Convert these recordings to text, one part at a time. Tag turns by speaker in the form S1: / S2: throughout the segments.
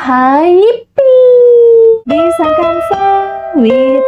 S1: hai Bisa kan sawit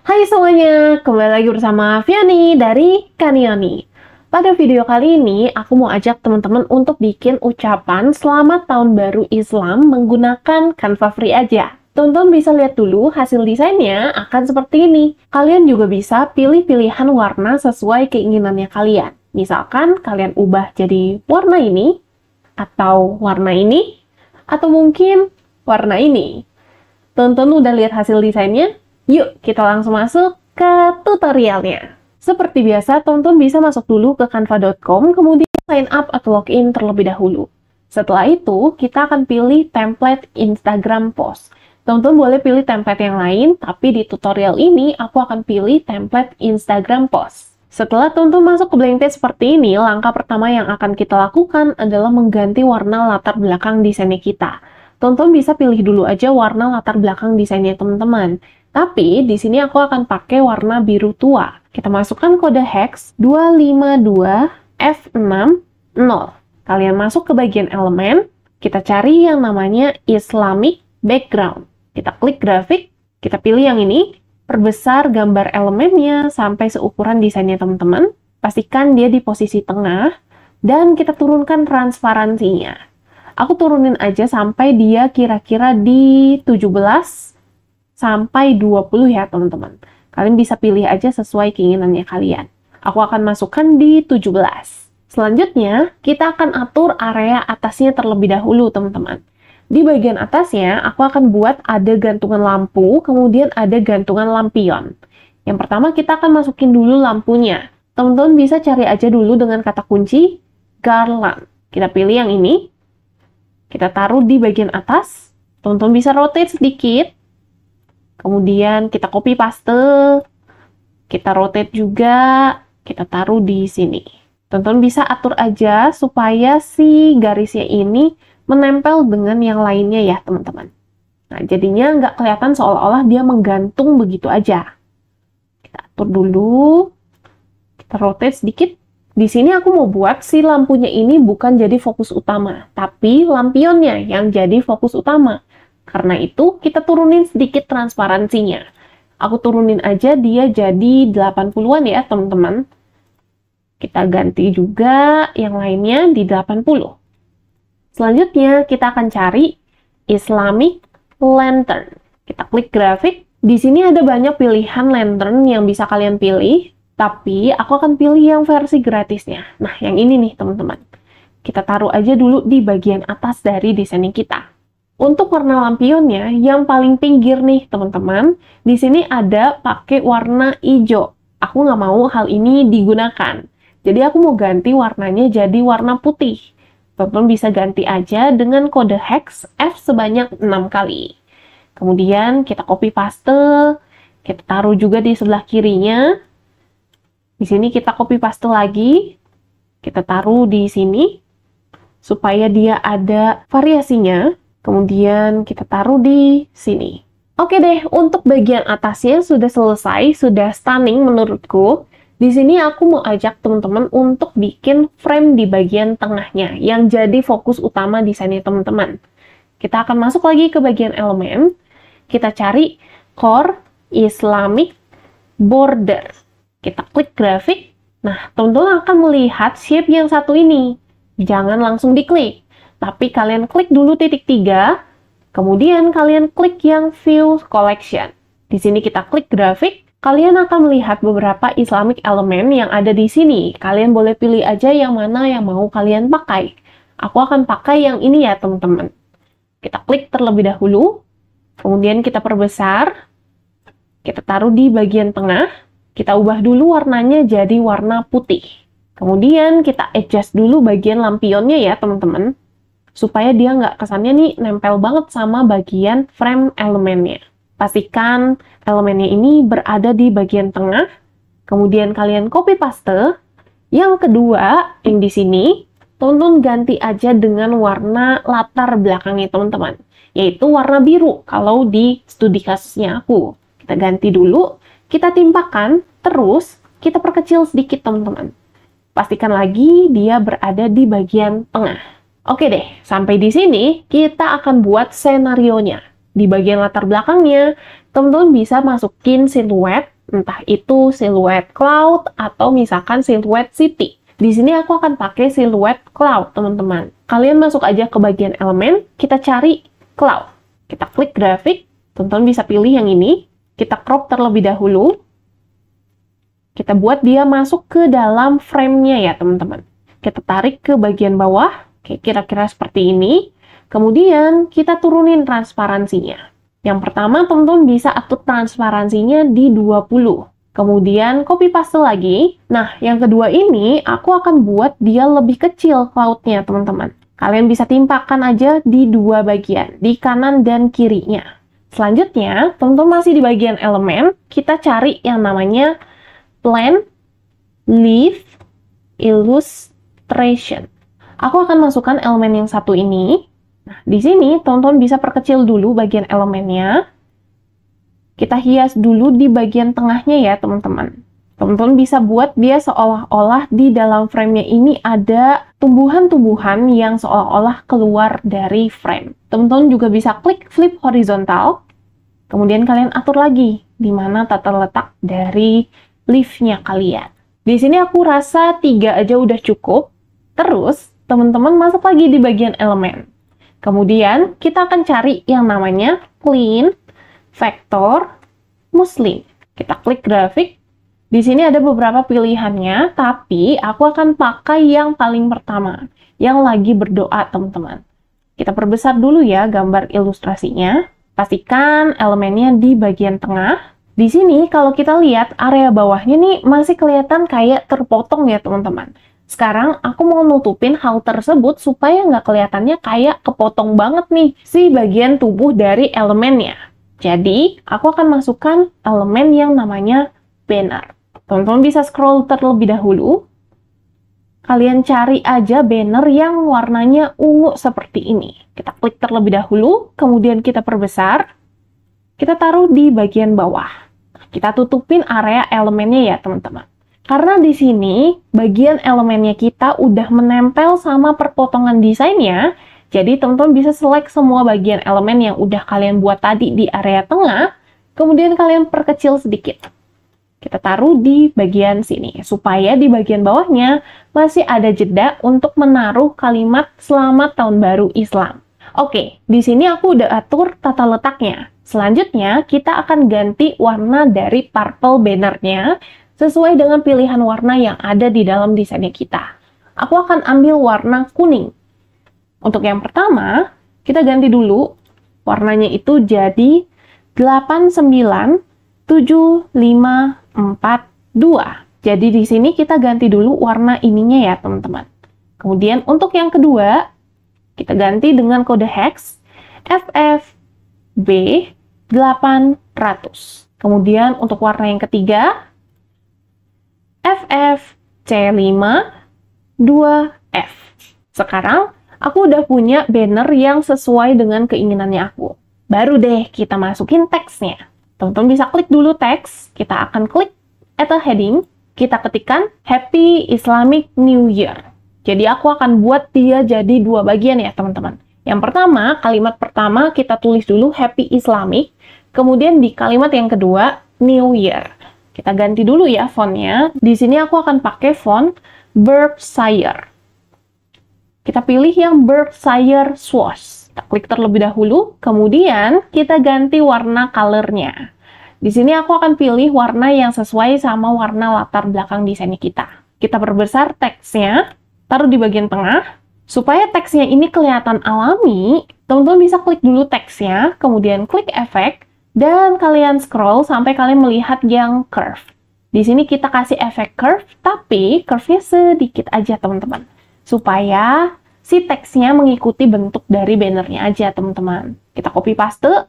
S1: Hai semuanya, kembali lagi bersama Viani dari Kanioni. Pada video kali ini, aku mau ajak teman-teman untuk bikin ucapan selamat tahun baru Islam menggunakan Canva Free aja. Tonton bisa lihat dulu hasil desainnya akan seperti ini. Kalian juga bisa pilih pilihan warna sesuai keinginannya kalian. Misalkan kalian ubah jadi warna ini, atau warna ini, atau mungkin warna ini. Tonton udah lihat hasil desainnya? Yuk, kita langsung masuk ke tutorialnya. Seperti biasa, Tonton bisa masuk dulu ke canva.com, kemudian sign up atau login terlebih dahulu. Setelah itu, kita akan pilih template Instagram post. Teman-teman boleh pilih template yang lain, tapi di tutorial ini aku akan pilih template Instagram post. Setelah teman-teman masuk ke blank page seperti ini, langkah pertama yang akan kita lakukan adalah mengganti warna latar belakang desainnya kita. Teman-teman bisa pilih dulu aja warna latar belakang desainnya teman-teman. Tapi di sini aku akan pakai warna biru tua. Kita masukkan kode hex 252F60. Kalian masuk ke bagian elemen, kita cari yang namanya Islamic Background. Kita klik grafik, kita pilih yang ini, perbesar gambar elemennya sampai seukuran desainnya teman-teman. Pastikan dia di posisi tengah, dan kita turunkan transparansinya. Aku turunin aja sampai dia kira-kira di 17 sampai 20 ya teman-teman. Kalian bisa pilih aja sesuai keinginannya kalian. Aku akan masukkan di 17. Selanjutnya, kita akan atur area atasnya terlebih dahulu, teman-teman. Di bagian atasnya, aku akan buat ada gantungan lampu, kemudian ada gantungan lampion. Yang pertama, kita akan masukin dulu lampunya. Teman-teman bisa cari aja dulu dengan kata kunci garland. Kita pilih yang ini. Kita taruh di bagian atas. Teman-teman bisa rotate sedikit. Kemudian kita copy paste. Kita rotate juga. Kita taruh di sini. Teman-teman bisa atur aja supaya si garisnya ini menempel dengan yang lainnya ya teman-teman. Nah jadinya nggak kelihatan seolah-olah dia menggantung begitu aja. Kita atur dulu, kita rotate sedikit. Di sini aku mau buat si lampunya ini bukan jadi fokus utama, tapi lampionnya yang jadi fokus utama. Karena itu kita turunin sedikit transparansinya. Aku turunin aja dia jadi 80-an ya teman-teman. Kita ganti juga yang lainnya di 80. Selanjutnya kita akan cari Islamic Lantern. Kita klik grafik. Di sini ada banyak pilihan lantern yang bisa kalian pilih, tapi aku akan pilih yang versi gratisnya. Nah, yang ini nih teman-teman. Kita taruh aja dulu di bagian atas dari desain kita. Untuk warna lampionnya, yang paling pinggir nih teman-teman, di sini ada pakai warna hijau. Aku nggak mau hal ini digunakan. Jadi aku mau ganti warnanya jadi warna putih. Teman-teman bisa ganti aja dengan kode hex F sebanyak 6 kali. Kemudian kita copy paste, kita taruh juga di sebelah kirinya. Di sini kita copy paste lagi, kita taruh di sini supaya dia ada variasinya. Kemudian kita taruh di sini. Oke deh, untuk bagian atasnya sudah selesai, sudah stunning menurutku. Di sini aku mau ajak teman-teman untuk bikin frame di bagian tengahnya yang jadi fokus utama di sini teman-teman. Kita akan masuk lagi ke bagian elemen. Kita cari core Islamic border. Kita klik grafik. Nah, teman-teman akan melihat shape yang satu ini. Jangan langsung diklik, tapi kalian klik dulu titik tiga, kemudian kalian klik yang view collection. Di sini kita klik grafik, Kalian akan melihat beberapa Islamic elemen yang ada di sini. Kalian boleh pilih aja yang mana yang mau kalian pakai. Aku akan pakai yang ini ya, teman-teman. Kita klik terlebih dahulu. Kemudian kita perbesar. Kita taruh di bagian tengah. Kita ubah dulu warnanya jadi warna putih. Kemudian kita adjust dulu bagian lampionnya ya, teman-teman. Supaya dia nggak kesannya nih nempel banget sama bagian frame elemennya. Pastikan elemennya ini berada di bagian tengah, kemudian kalian copy paste. Yang kedua, yang di sini, tonton ganti aja dengan warna latar belakangnya teman-teman, yaitu warna biru kalau di studi kasusnya aku. Kita ganti dulu, kita timpakan, terus kita perkecil sedikit teman-teman. Pastikan lagi dia berada di bagian tengah. Oke deh, sampai di sini kita akan buat senarionya di bagian latar belakangnya, teman-teman bisa masukin siluet, entah itu siluet cloud atau misalkan siluet city. Di sini aku akan pakai siluet cloud, teman-teman. Kalian masuk aja ke bagian elemen, kita cari cloud. Kita klik grafik, teman-teman bisa pilih yang ini. Kita crop terlebih dahulu. Kita buat dia masuk ke dalam framenya ya, teman-teman. Kita tarik ke bagian bawah, kira-kira seperti ini. Kemudian kita turunin transparansinya. Yang pertama teman-teman bisa atur transparansinya di 20. Kemudian copy paste lagi. Nah, yang kedua ini aku akan buat dia lebih kecil lautnya teman-teman. Kalian bisa timpakan aja di dua bagian, di kanan dan kirinya. Selanjutnya, teman-teman masih di bagian elemen, kita cari yang namanya plan, leaf, illustration. Aku akan masukkan elemen yang satu ini, Nah, di sini tonton bisa perkecil dulu bagian elemennya. Kita hias dulu di bagian tengahnya ya, teman-teman. Teman-teman bisa buat dia seolah-olah di dalam framenya ini ada tumbuhan-tumbuhan yang seolah-olah keluar dari frame. Teman-teman juga bisa klik flip horizontal, kemudian kalian atur lagi di mana tata letak dari liftnya kalian. Di sini aku rasa tiga aja udah cukup. Terus, teman-teman masuk lagi di bagian elemen. Kemudian kita akan cari yang namanya clean vector muslim. Kita klik grafik. Di sini ada beberapa pilihannya, tapi aku akan pakai yang paling pertama, yang lagi berdoa, teman-teman. Kita perbesar dulu ya gambar ilustrasinya. Pastikan elemennya di bagian tengah. Di sini kalau kita lihat area bawahnya nih masih kelihatan kayak terpotong ya, teman-teman. Sekarang aku mau nutupin hal tersebut supaya nggak kelihatannya kayak kepotong banget nih si bagian tubuh dari elemennya. Jadi, aku akan masukkan elemen yang namanya banner. Teman-teman bisa scroll terlebih dahulu. Kalian cari aja banner yang warnanya ungu seperti ini. Kita klik terlebih dahulu, kemudian kita perbesar. Kita taruh di bagian bawah. Kita tutupin area elemennya ya, teman-teman. Karena di sini bagian elemennya kita udah menempel sama perpotongan desainnya, jadi teman-teman bisa select semua bagian elemen yang udah kalian buat tadi di area tengah, kemudian kalian perkecil sedikit. Kita taruh di bagian sini, supaya di bagian bawahnya masih ada jeda untuk menaruh kalimat selamat tahun baru Islam. Oke, di sini aku udah atur tata letaknya. Selanjutnya, kita akan ganti warna dari purple bannernya sesuai dengan pilihan warna yang ada di dalam desainnya kita. Aku akan ambil warna kuning. Untuk yang pertama, kita ganti dulu warnanya itu jadi 897542. Jadi di sini kita ganti dulu warna ininya ya, teman-teman. Kemudian untuk yang kedua, kita ganti dengan kode hex FFB 800. Kemudian untuk warna yang ketiga, FF C5 2F. Sekarang aku udah punya banner yang sesuai dengan keinginannya aku. Baru deh kita masukin teksnya. Teman-teman bisa klik dulu teks, kita akan klik atau heading, kita ketikkan Happy Islamic New Year. Jadi aku akan buat dia jadi dua bagian ya teman-teman. Yang pertama, kalimat pertama kita tulis dulu Happy Islamic, kemudian di kalimat yang kedua New Year. Kita ganti dulu ya fontnya. Di sini aku akan pakai font Berkshire. Kita pilih yang Berkshire Swash. Kita klik terlebih dahulu, kemudian kita ganti warna colornya. Di sini aku akan pilih warna yang sesuai sama warna latar belakang desainnya kita. Kita perbesar teksnya, taruh di bagian tengah. Supaya teksnya ini kelihatan alami, teman-teman bisa klik dulu teksnya, kemudian klik efek, dan kalian scroll sampai kalian melihat yang curve. Di sini kita kasih efek curve, tapi curve-nya sedikit aja teman-teman. Supaya si teksnya mengikuti bentuk dari bannernya aja teman-teman. Kita copy paste,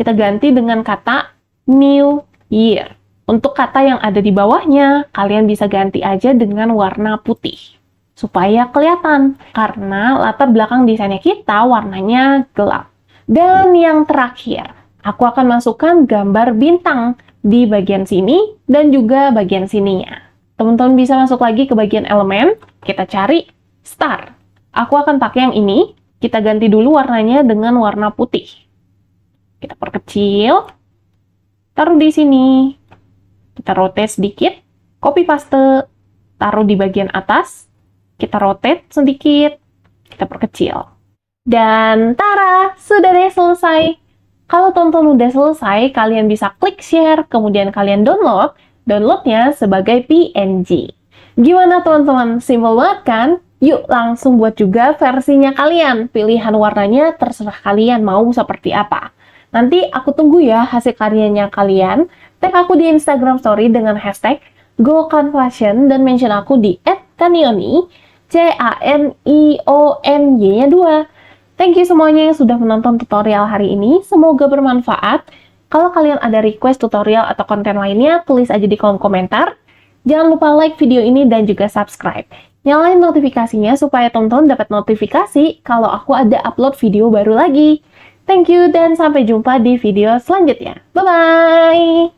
S1: kita ganti dengan kata new year. Untuk kata yang ada di bawahnya, kalian bisa ganti aja dengan warna putih supaya kelihatan karena latar belakang desainnya kita warnanya gelap. Dan yang terakhir, Aku akan masukkan gambar bintang di bagian sini dan juga bagian sininya. Teman-teman bisa masuk lagi ke bagian elemen, kita cari star. Aku akan pakai yang ini, kita ganti dulu warnanya dengan warna putih. Kita perkecil, taruh di sini, kita rotate sedikit, copy paste, taruh di bagian atas, kita rotate sedikit, kita perkecil. Dan tara, sudah deh selesai kalau tonton udah selesai, kalian bisa klik share, kemudian kalian download. Downloadnya sebagai PNG. Gimana teman-teman? Simple banget kan? Yuk langsung buat juga versinya kalian. Pilihan warnanya terserah kalian mau seperti apa. Nanti aku tunggu ya hasil karyanya kalian. Tag aku di Instagram story dengan hashtag GoConFashion dan mention aku di @kanioni, C-A-N-I-O-N-Y-nya 2. Thank you semuanya yang sudah menonton tutorial hari ini. Semoga bermanfaat. Kalau kalian ada request tutorial atau konten lainnya, tulis aja di kolom komentar. Jangan lupa like video ini dan juga subscribe. Nyalain notifikasinya supaya tonton dapat notifikasi kalau aku ada upload video baru lagi. Thank you dan sampai jumpa di video selanjutnya. Bye-bye!